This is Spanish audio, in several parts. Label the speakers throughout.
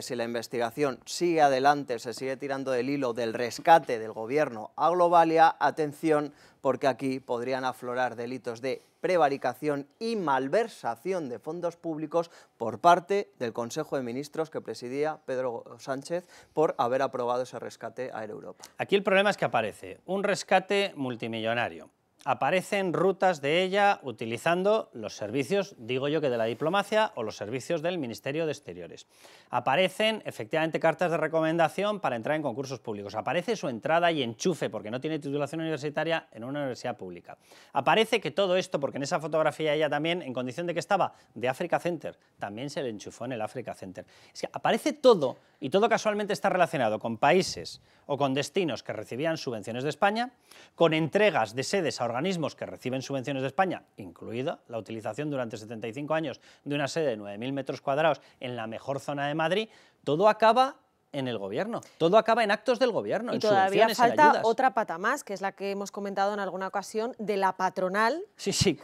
Speaker 1: Si la investigación sigue adelante, se sigue tirando del hilo del rescate del gobierno a Globalia, atención, porque aquí podrían aflorar delitos de prevaricación y malversación de fondos públicos por parte del Consejo de Ministros que presidía Pedro Sánchez por haber aprobado ese rescate a Europa. Aquí el problema es que aparece un rescate multimillonario aparecen rutas de ella utilizando los servicios, digo yo que de la diplomacia o los servicios del Ministerio de Exteriores. Aparecen efectivamente cartas de recomendación para entrar en concursos públicos. Aparece su entrada y enchufe porque no tiene titulación universitaria en una universidad pública. Aparece que todo esto, porque en esa fotografía ella también, en condición de que estaba de Africa Center, también se le enchufó en el Africa Center. Es aparece todo y todo casualmente está relacionado con países o con destinos que recibían subvenciones de España, con entregas de sedes a organismos que reciben subvenciones de España, incluida la utilización durante 75 años de una sede de 9.000 metros cuadrados en la mejor zona de Madrid, todo acaba en el gobierno. Todo acaba en actos del gobierno. Y todavía falta otra
Speaker 2: pata más, que es la que hemos comentado en alguna ocasión, de la patronal,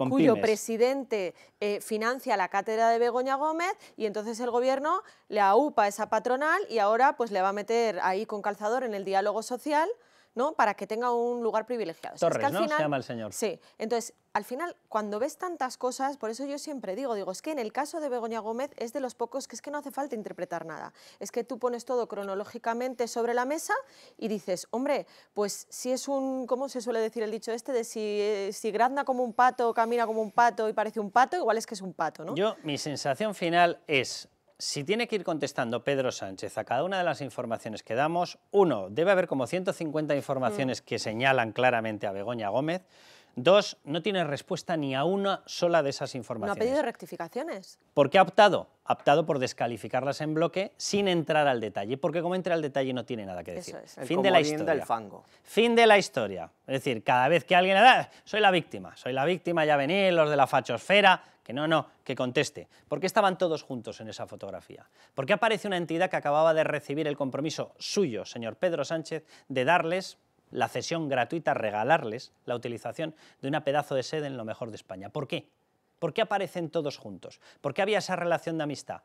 Speaker 2: cuyo presidente eh, financia la cátedra de Begoña Gómez y entonces el gobierno le aupa esa patronal y ahora pues le va a meter ahí con calzador en el diálogo social ¿no? Para que tenga un lugar privilegiado. Torres, ¿no? Se llama el señor. Sí. Entonces, al final, cuando ves tantas cosas, por eso yo siempre digo, digo, es que en el caso de Begoña Gómez es de los pocos que es que no hace falta interpretar nada. Es que tú pones todo cronológicamente sobre la mesa y dices, hombre, pues si es un, ¿cómo se suele decir el dicho este? De si, eh, si grazna como un pato, camina como un pato y parece un pato, igual es que es un pato, ¿no?
Speaker 1: Yo, mi sensación final es, si tiene que ir contestando Pedro Sánchez a cada una de las informaciones que damos, uno, debe haber como 150 informaciones mm. que señalan claramente a Begoña Gómez. Dos, no tiene respuesta ni a una sola de esas informaciones. ¿No ha pedido
Speaker 2: rectificaciones?
Speaker 1: ¿Por qué ha optado? Aptado por descalificarlas en bloque sin entrar al detalle, porque como entra al detalle no tiene nada que decir. fin de la historia. Del fango. Fin de la historia. Es decir, cada vez que alguien da, soy la víctima, soy la víctima, ya venir los de la fachosfera, que no, no, que conteste. ¿Por qué estaban todos juntos en esa fotografía? ¿Por qué aparece una entidad que acababa de recibir el compromiso suyo, señor Pedro Sánchez, de darles la cesión gratuita, regalarles la utilización de una pedazo de sede en lo mejor de España? ¿Por qué? ¿Por qué aparecen todos juntos? ¿Por qué había esa relación de amistad?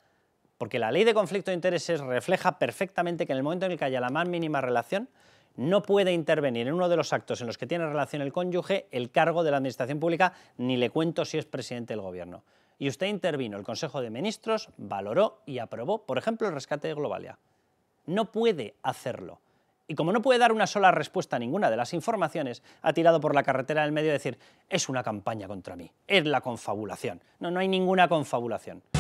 Speaker 1: Porque la ley de conflicto de intereses refleja perfectamente que en el momento en el que haya la más mínima relación, no puede intervenir en uno de los actos en los que tiene relación el cónyuge el cargo de la Administración Pública, ni le cuento si es presidente del Gobierno. Y usted intervino, el Consejo de Ministros valoró y aprobó, por ejemplo, el rescate de Globalia. No puede hacerlo y como no puede dar una sola respuesta a ninguna de las informaciones, ha tirado por la carretera del medio a decir, es una campaña contra mí, es la confabulación. No, no hay ninguna confabulación.